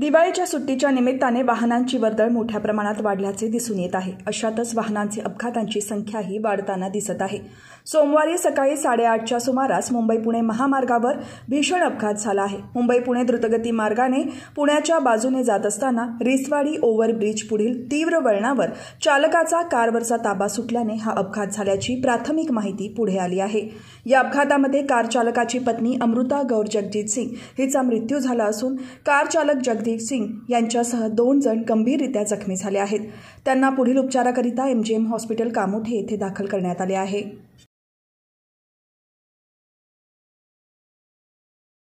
दिवाळीच्या सुट्टीच्या निमित्ताने वाहनांची वर्दळ मोठ्या प्रमाणात वाढल्याचे दिसून येत आहे अशातच वाहनांचे अपघातांची संख्याही वाढताना दिसत आहे सोमवारी सकाळी साडेआठच्या सुमारास मुंबई पुणे महामार्गावर भीषण अपघात झाला आहे मुंबई पुणे द्रुतगती मार्गाने पुण्याच्या बाजूने जात असताना रिसवाडी ओव्हरब्रिज पुढील तीव्र वळणावर चालकाचा कारवरचा ताबा सुटल्याने हा अपघात झाल्याची प्राथमिक माहिती पुढे आली आहे या अपघातामध्ये कार चालकाची पत्नी अमृता गौर जगजित सिंग हिचा मृत्यू झाला असून कार चालक जग जगदीप सिंग यांच्यासह दोन जण गंभीररित्या जखमी झाले आहेत त्यांना पुढील उपचाराकरिता एमजीएम हॉस्पिटल कामोठे येथे दाखल करण्यात आले आहे